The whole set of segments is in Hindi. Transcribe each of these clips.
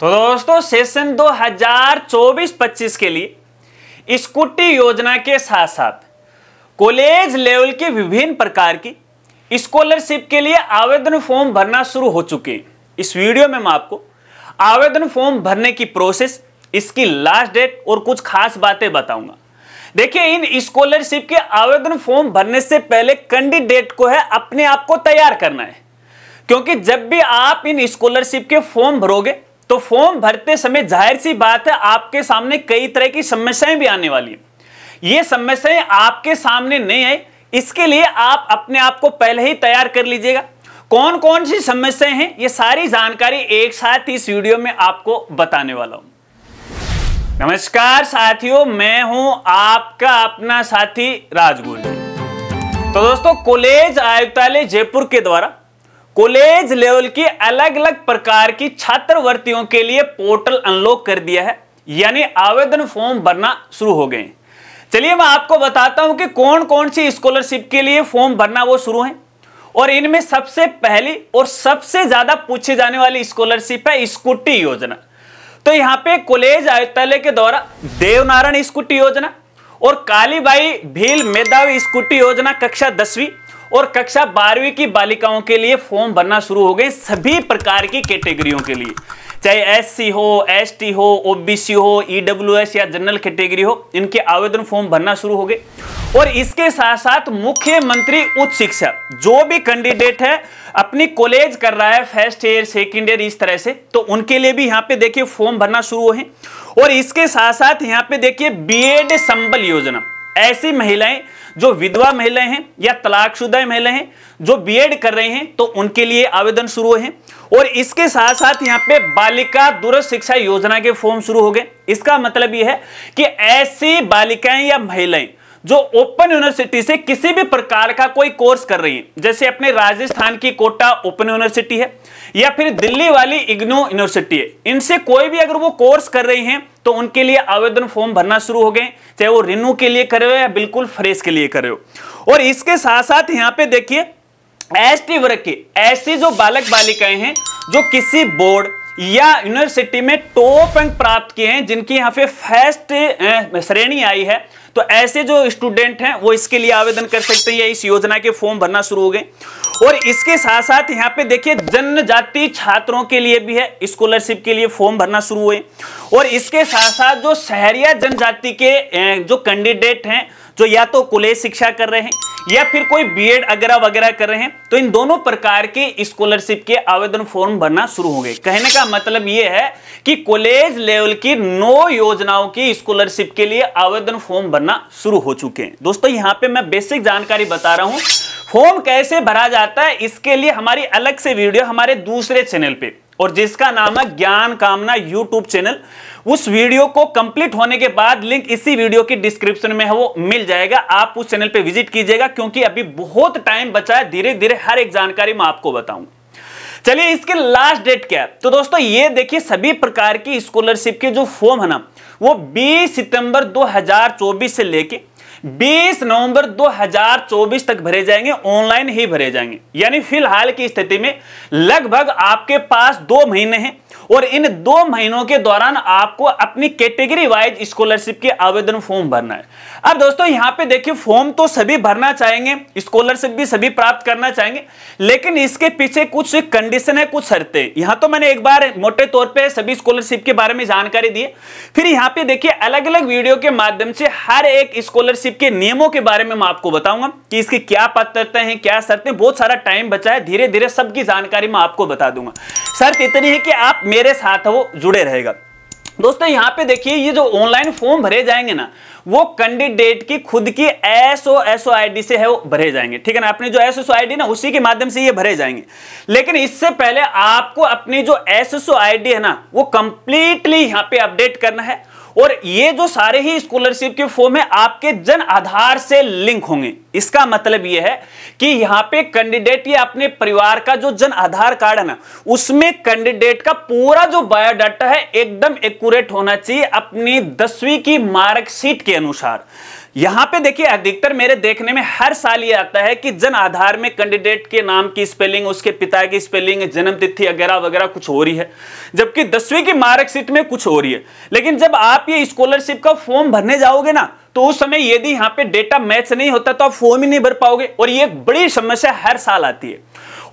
तो दोस्तों सेशन 2024-25 के लिए स्कूटी योजना के साथ साथ कॉलेज लेवल के विभिन्न प्रकार की स्कॉलरशिप के लिए आवेदन फॉर्म भरना शुरू हो चुके हैं इस वीडियो में मैं आपको आवेदन फॉर्म भरने की प्रोसेस इसकी लास्ट डेट और कुछ खास बातें बताऊंगा देखिए इन स्कॉलरशिप के आवेदन फॉर्म भरने से पहले कैंडिडेट को है अपने आप को तैयार करना है क्योंकि जब भी आप इन स्कॉलरशिप के फॉर्म भरोगे तो फॉर्म भरते समय जाहिर सी बात है आपके सामने कई तरह की समस्याएं भी आने वाली है ये समस्याएं आपके सामने नहीं आई इसके लिए आप अपने आप को पहले ही तैयार कर लीजिएगा कौन कौन सी समस्याएं हैं ये सारी जानकारी एक साथ इस वीडियो में आपको बताने वाला हूं नमस्कार साथियों मैं हूं आपका अपना साथी राजगुरु तो दोस्तों कॉलेज आयुक्तालय जयपुर के द्वारा कॉलेज लेवल की अलग अलग प्रकार की छात्रवृत्तियों के लिए पोर्टल अनलॉक कर दिया है यानी आवेदन फॉर्म भरना शुरू हो गए चलिए मैं आपको बताता हूं कि कौन कौन सी स्कॉलरशिप के लिए फॉर्म भरना वो शुरू है और इनमें सबसे पहली और सबसे ज्यादा पूछी जाने वाली स्कॉलरशिप है स्कूटी योजना तो यहां पे कॉलेज आयुक्तालय के द्वारा देवनारायण स्कूटी योजना और कालीबाई भील मेधावी स्कूटी योजना कक्षा दसवीं और कक्षा बारहवीं की बालिकाओं के लिए फॉर्म भरना शुरू हो गए सभी प्रकार की कैटेगरियों के लिए चाहे एससी हो एसटी हो ओबीसी हो ईडब्ल्यूएस e या जनरल कैटेगरी हो इनके आवेदन फॉर्म भरना शुरू हो गए और इसके साथ साथ मुख्यमंत्री उच्च शिक्षा जो भी कैंडिडेट है अपनी कॉलेज कर रहा है फर्स्ट ईयर सेकेंड ईयर इस तरह से तो उनके लिए भी यहाँ पे देखिए फॉर्म भरना शुरू है और इसके साथ साथ यहाँ पे देखिए बीएड संबल योजना ऐसी महिलाएं जो विधवा महिलाएं हैं या तलाकशुदा महिलाएं हैं जो बीएड कर रहे हैं तो उनके लिए आवेदन शुरू हुए हैं और इसके साथ साथ यहां पे बालिका दूरस्थ शिक्षा योजना के फॉर्म शुरू हो गए इसका मतलब यह है कि ऐसी बालिकाएं या महिलाएं जो ओपन यूनिवर्सिटी से किसी भी प्रकार का कोई कोर्स कर रही है जैसे अपने राजस्थान की कोटा ओपन यूनिवर्सिटी है या फिर दिल्ली वाली इग्नो यूनिवर्सिटी है इनसे कोई भी अगर वो कोर्स कर रही हैं तो उनके लिए आवेदन फॉर्म भरना शुरू हो गए चाहे वो रिन्यू के लिए करे हो या बिल्कुल फ्रेश के लिए करे हो और इसके साथ साथ यहाँ पे देखिए एस टी वर्ग के ऐसे जो बालक बालिकाएं हैं जो किसी बोर्ड या यूनिवर्सिटी में टॉप अंक प्राप्त किए हैं जिनकी यहां पे फर्स्ट श्रेणी आई है तो ऐसे जो स्टूडेंट हैं वो इसके लिए आवेदन कर सकते हैं इस योजना के फॉर्म भरना शुरू हो गए और इसके साथ साथ यहाँ पे देखिए जनजाति छात्रों के लिए भी है स्कॉलरशिप के लिए फॉर्म भरना शुरू हुए और इसके साथ साथ जो शहरिया जनजाति के जो कैंडिडेट हैं जो तो या तो कॉलेज शिक्षा कर रहे हैं या फिर कोई बीएड वगैरह वगैरह कर रहे हैं तो इन दोनों प्रकार के स्कॉलरशिप के आवेदन फॉर्म भरना शुरू हो गए कहने का मतलब यह है कि कॉलेज लेवल की नौ योजनाओं की स्कॉलरशिप के लिए आवेदन फॉर्म भरना शुरू हो चुके हैं दोस्तों यहां पे मैं बेसिक जानकारी बता रहा हूं फॉर्म कैसे भरा जाता है इसके लिए हमारी अलग से वीडियो हमारे दूसरे चैनल पर और जिसका नाम है ज्ञान कामना यूट्यूब चैनल उस वीडियो को कंप्लीट होने के बाद लिंक इसी वीडियो की डिस्क्रिप्शन में है वो मिल जाएगा आप उस चैनल पे विजिट कीजिएगा क्योंकि अभी बहुत टाइम बचा है धीरे धीरे हर एक जानकारी मैं आपको बताऊंगा चलिए इसके लास्ट डेट क्या है तो दोस्तों ये देखिए सभी प्रकार की स्कॉलरशिप के जो फॉर्म है ना वो 20 सितंबर 2024 से लेके 20 नवंबर 2024 तक भरे जाएंगे ऑनलाइन ही भरे जाएंगे यानी फिलहाल की स्थिति में लगभग आपके पास दो महीने हैं और इन दो महीनों के दौरान आपको अपनी कैटेगरी वाइज स्कॉलरशिप के आवेदन फॉर्म भरना है अब दोस्तों यहां पे देखिए फॉर्म तो सभी भरना चाहेंगे स्कॉलरशिप भी सभी प्राप्त करना चाहेंगे लेकिन इसके पीछे कुछ कंडीशन है कुछ शर्तें यहां तो मैंने एक बार मोटे तौर पर सभी स्कॉलरशिप के बारे में जानकारी दी फिर यहाँ पे देखिए अलग अलग वीडियो के माध्यम से हर एक स्कॉलरशिप के नियमों के बारे में मैं आपको बताऊंगा कि इसकी क्या पात्रता है क्या शर्तें बहुत सारा टाइम बचा है धीरे धीरे सबकी जानकारी मैं आपको बता दूंगा शर्त इतनी है कि आप मेरे साथ वो जुड़े रहेगा दोस्तों यहाँ पे देखिए ये जो ऑनलाइन फॉर्म भरे जाएंगे ना वो कैंडिडेट की खुद की एसओ एसओ आईडी से है वो भरे जाएंगे ठीक है ना अपनी जो एसओ आईडी ना उसी के माध्यम से ये भरे जाएंगे लेकिन इससे पहले आपको अपनी जो एसओ आईडी है ना वो कंप्लीटली यहाँ पे अपडेट करना है और ये जो सारे ही स्कॉलरशिप के फॉर्म है आपके जन आधार से लिंक होंगे इसका मतलब यह है कि यहां पे कैंडिडेट या अपने परिवार का जो जन आधार कार्ड है ना उसमें कैंडिडेट का पूरा जो बायोडाटा है एकदम एक्यूरेट होना चाहिए अपनी दसवीं की मार्कशीट के अनुसार यहां पे देखिए अधिकतर मेरे देखने में हर साल ये आता है कि जन आधार में कैंडिडेट के नाम की स्पेलिंग उसके पिता की स्पेलिंग जन्म तिथि वगैरह वगैरह कुछ हो रही है जबकि दसवीं की मार्कशीट में कुछ हो रही है लेकिन जब आप ये स्कॉलरशिप का फॉर्म भरने जाओगे ना तो उस समय यदि यहां पे डेटा मैच नहीं होता तो आप फॉर्म ही नहीं भर पाओगे और ये एक बड़ी समस्या हर साल आती है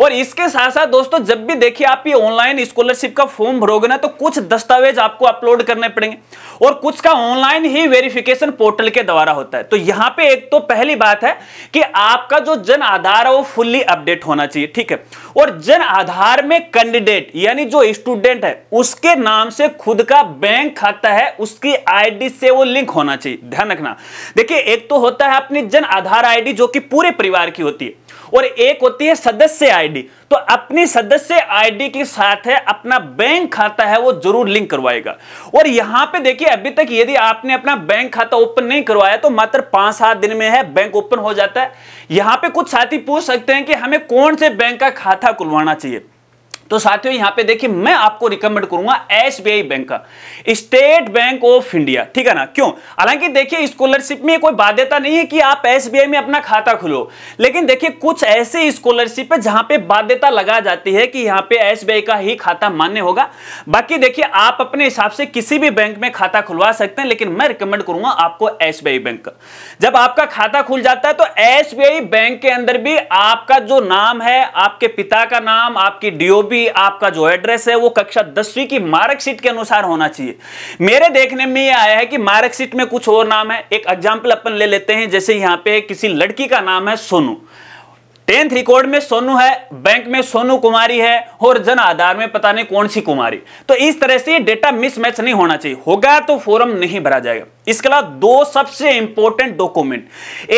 और इसके साथ साथ दोस्तों जब भी देखिए आप ये ऑनलाइन स्कॉलरशिप का फॉर्म भरोगे ना तो कुछ दस्तावेज आपको अपलोड करने पड़ेंगे और कुछ का ऑनलाइन ही वेरिफिकेशन पोर्टल के द्वारा होता है तो यहां पे एक तो पहली बात है कि आपका जो जन आधार है वो फुल्ली अपडेट होना चाहिए ठीक है और जन आधार में कैंडिडेट यानी जो स्टूडेंट है उसके नाम से खुद का बैंक खाता है उसकी आईडी से वो लिंक होना चाहिए ध्यान रखना देखिए एक तो होता है अपनी जन आधार आईडी जो कि पूरे परिवार की होती है और एक होती है सदस्य आई आईडी तो अपनी सदस्य आईडी के साथ है अपना बैंक खाता है वो जरूर लिंक करवाएगा और यहां पे देखिए अभी तक यदि आपने अपना बैंक खाता ओपन नहीं करवाया तो मात्र पांच सात दिन में है बैंक ओपन हो जाता है यहां पे कुछ साथी पूछ सकते हैं कि हमें कौन से बैंक का खाता खुलवाना चाहिए तो साथियों यहां पे देखिए मैं आपको रिकमेंड करूंगा एसबीआई बैंक का स्टेट बैंक ऑफ इंडिया ठीक है ना क्यों हालांकि देखिए स्कॉलरशिप में कोई बाध्यता नहीं है कि आप एसबीआई में अपना खाता खोलो लेकिन देखिए कुछ ऐसे स्कॉलरशिप है जहां पे बाध्यता लगा जाती है कि यहां पे एसबीआई का ही खाता मान्य होगा बाकी देखिए आप अपने हिसाब से किसी भी बैंक में खाता खुलवा सकते हैं लेकिन मैं रिकमेंड करूंगा आपको एसबीआई बैंक का जब आपका खाता खुल जाता है तो एसबीआई बैंक के अंदर भी आपका जो नाम है आपके पिता का नाम आपकी डीओबी भी आपका जो एड्रेस है वो कक्षा दसवीं की मार्कशीट के अनुसार होना चाहिए मेरे देखने में ये आया है कि मार्कशीट में कुछ और नाम है एक एग्जाम्पल अपन ले लेते हैं जैसे यहाँ पे किसी लड़की का नाम है सोनू टेंथ रिकॉर्ड में सोनू है बैंक में सोनू कुमारी है और जन आधार में पता नहीं कौन सी कुमारी तो इस तरह से डेटा मिसमैच नहीं होना चाहिए होगा तो फॉर्म नहीं भरा जाएगा इसके अलावा दो सबसे इंपॉर्टेंट डॉक्यूमेंट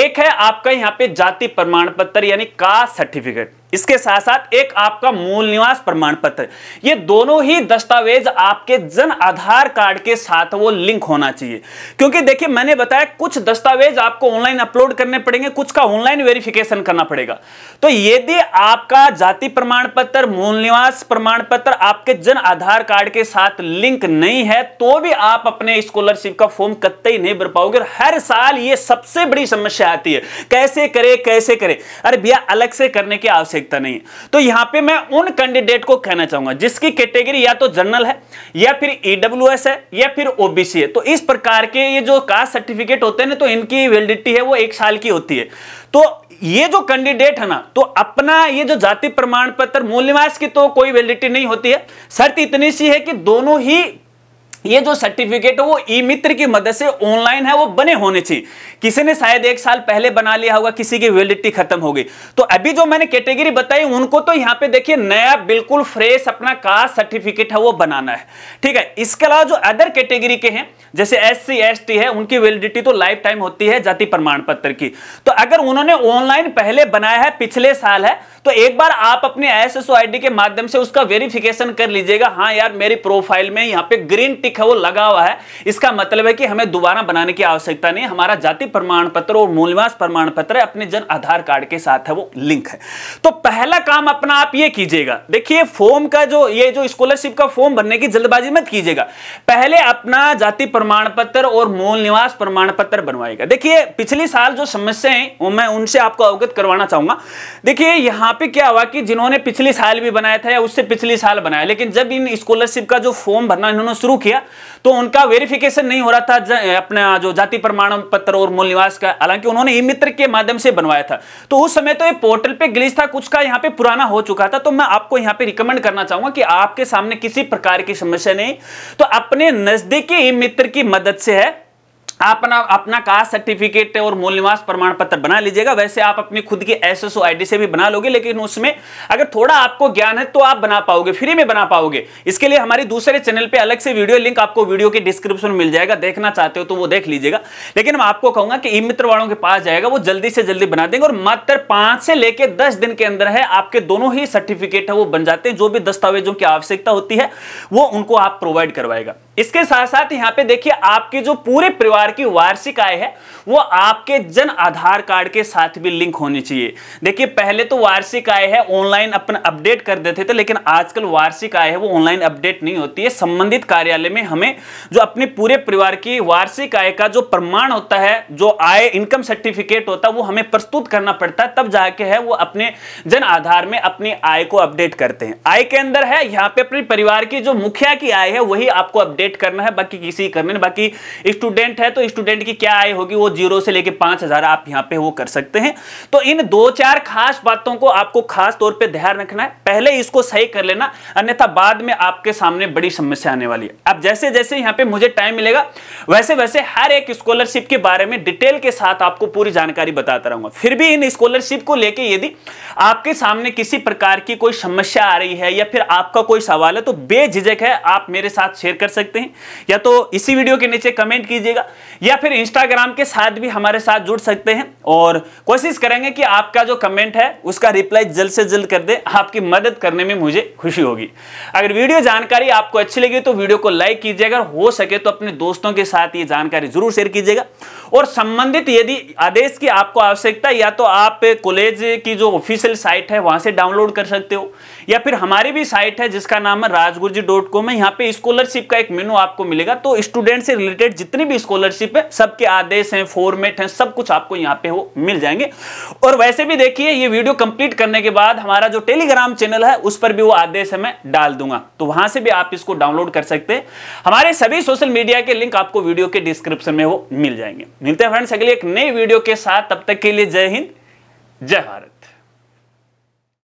एक है आपका यहां पे जाति प्रमाण पत्र यानी कास्ट सर्टिफिकेट इसके साथ साथ एक आपका मूल निवास प्रमाण पत्र ये दोनों ही दस्तावेज आपके जन आधार कार्ड के साथ वो लिंक होना चाहिए क्योंकि देखिए मैंने बताया कुछ दस्तावेज आपको ऑनलाइन अपलोड करने पड़ेंगे कुछ का ऑनलाइन वेरिफिकेशन करना पड़ेगा तो यदि आपका जाति प्रमाण पत्र मूल निवास प्रमाण पत्र आपके जन आधार कार्ड के साथ लिंक नहीं है तो भी आप अपने स्कॉलरशिप का फॉर्म पत्ते ही नहीं भर पाओगे और हर साल ये सबसे बड़ी समस्या आती है कैसे करे कैसे करे अरे भैया अलग से करने की आवश्यकता नहीं है तो यहां पे मैं उन कैंडिडेट को कहना चाहूंगा जिसकी कैटेगरी या तो जनरल है या फिर ईडब्ल्यू e है या फिर ओबीसी है तो इस प्रकार के ये जो कास्ट सर्टिफिकेट होते हैं ना तो इनकी वेलिडिटी है वो एक साल की होती है तो ये जो कैंडिडेट है ना तो अपना ये जो जाति प्रमाण पत्र मूल्यवास की तो कोई वैलिडिटी नहीं होती है शर्त इतनी सी है कि दोनों ही ये जो सर्टिफिकेट है वो ई मित्र की मदद से ऑनलाइन है वो बने होने चाहिए किसी ने शायद एक साल पहले बना लिया होगा किसी की वैलिडिटी खत्म हो गई तो अभी जो मैंने कैटेगरी बताई उनको तो यहां पे देखिए नया बिल्कुल फ्रेश अपना कास्ट सर्टिफिकेट है वो बनाना है ठीक है इसके अलावा जो अदर कैटेगरी के हैं जैसे एस सी है उनकी वेलिडिटी तो लाइफ टाइम होती है जाति प्रमाण पत्र की तो अगर उन्होंने ऑनलाइन पहले बनाया है पिछले साल है तो एक बार आप अपने एस के माध्यम से उसका वेरिफिकेशन कर लीजिएगा हाँ यार मेरी प्रोफाइल में यहाँ पे ग्रीन टी टिक है वो लगा हुआ है इसका मतलब है कि हमें दोबारा बनाने की आवश्यकता नहीं हमारा जाति प्रमाण पत्र और मूलवास प्रमाण पत्र अपने जन आधार कार्ड के साथ है वो लिंक है तो पहला काम अपना आप ये कीजिएगा देखिए फॉर्म का जो ये जो स्कॉलरशिप का फॉर्म भरने की जल्दबाजी मत कीजिएगा पहले अपना जाति प्रमाण पत्र और मूल निवास प्रमाण पत्र बनवाएगा देखिए पिछले साल जो समस्याएं है मैं उनसे आपको अवगत करवाना चाहूंगा देखिए यहां पे क्या हुआ कि जिन्होंने पिछले साल भी बनाया था या उससे पिछले साल बनाया लेकिन जब इन स्कॉलरशिप का जो फॉर्म भरना इन्होंने शुरू किया गया तो उनका वेरिफिकेशन नहीं हो रहा था अपना जो जाति प्रमाण पत्र और मूल निवास का हालांकि उन्होंने ई मित्र के माध्यम से बनवाया था तो उस समय तो ये पोर्टल पे ग्लिच था कुछ का यहाँ पे पुराना हो चुका था तो मैं आपको यहाँ पे रिकमेंड करना चाहूंगा कि आपके सामने किसी प्रकार की समस्या नहीं तो अपने नजदीकी ई मित्र की मदद से है अपना अपना कास्ट सर्टिफिकेट और मूल निवास प्रमाण पत्र बना लीजिएगा वैसे आप अपनी खुद की एस एस से भी बना लोगे लेकिन उसमें अगर थोड़ा आपको ज्ञान है तो आप बना पाओगे फ्री में बना पाओगे इसके लिए हमारी दूसरे चैनल पे अलग से वीडियो लिंक आपको वीडियो के डिस्क्रिप्शन में मिल जाएगा देखना चाहते हो तो वो देख लीजिएगा लेकिन मैं आपको कहूंगा कि ई मित्र वालों के पास जाएगा वो जल्दी से जल्दी बना देंगे और मात्र पांच से लेकर दस दिन के अंदर है आपके दोनों ही सर्टिफिकेट है वो बन जाते हैं जो भी दस्तावेजों की आवश्यकता होती है वो उनको आप प्रोवाइड करवाएगा इसके साथ साथ यहाँ पे देखिए आपके जो पूरे परिवार की वार्षिक आय है वो आपके जन आधार कार्ड के साथ भी लिंक होनी चाहिए देखिए पहले तो वार्षिक आय है ऑनलाइन अपन अपडेट कर देते थे लेकिन आजकल वार्षिक आय है वो ऑनलाइन अपडेट नहीं होती है संबंधित कार्यालय में हमें जो अपने पूरे परिवार की वार्षिक आय का जो प्रमाण होता है जो आय इनकम सर्टिफिकेट होता है वो हमें प्रस्तुत करना पड़ता है तब जाके है वो अपने जन आधार में अपनी आय को अपडेट करते हैं आय के अंदर है यहाँ पे अपने परिवार की जो मुखिया की आय है वही आपको अपडेट वेट करना है बाकी किसी करने नहीं बाकी स्टूडेंट है तो स्टूडेंट की क्या आय होगी वो जीरो से लेके पांच हजार आप यहाँ पे वो कर सकते हैं तो इन दो चार खास बातों को आपको खास तौर पर ध्यान रखना है पहले इसको सही कर लेना अन्यथा बाद में आपके सामने बड़ी समस्या आने वाली है अब जैसे जैसे यहाँ पे मुझे टाइम मिलेगा वैसे वैसे हर एक स्कॉलरशिप के बारे में डिटेल के साथ आपको पूरी जानकारी बताता रहूंगा फिर भी इन स्कॉलरशिप को लेके यदि आपके सामने किसी प्रकार की कोई समस्या आ रही है या फिर आपका कोई सवाल है तो बेझिझक है आप मेरे साथ शेयर कर सकते सकते हैं या तो इसी वीडियो के नीचे कमेंट कीजिएगा या फिर इंस्टाग्राम के साथ भी हमारे साथ जुड़ सकते हैं और कोशिश करेंगे कि आपका जो कमेंट है उसका रिप्लाई जल्द से जल्द कर दे आपकी मदद करने में मुझे खुशी होगी अगर वीडियो जानकारी आपको अच्छी लगी तो वीडियो को लाइक कीजिएगा हो सके तो अपने दोस्तों के साथ ये जानकारी जरूर शेयर कीजिएगा और संबंधित यदि आदेश की आपको आवश्यकता या तो आप कॉलेज की जो ऑफिशियल साइट है वहां से डाउनलोड कर सकते हो या फिर हमारी भी साइट है जिसका नाम है राजगुरु डॉट कॉम है यहाँ पे स्कॉलरशिप का एक मेनू आपको मिलेगा तो स्टूडेंट से रिलेटेड जितनी भी स्कॉलरशिप है सबके आदेश हैं फॉर्मेट हैं सब कुछ आपको यहाँ पे वो मिल जाएंगे और वैसे भी देखिए ये वीडियो कंप्लीट करने के बाद हमारा जो टेलीग्राम चैनल है उस पर भी वो आदेश है मैं डाल दूंगा तो वहां से भी आप इसको डाउनलोड कर सकते हैं हमारे सभी सोशल मीडिया के लिंक आपको वीडियो के डिस्क्रिप्शन में वो मिल जाएंगे मिलते हैं फ्रेंड्स अगले एक नई वीडियो के साथ तब तक के लिए जय हिंद जय भारत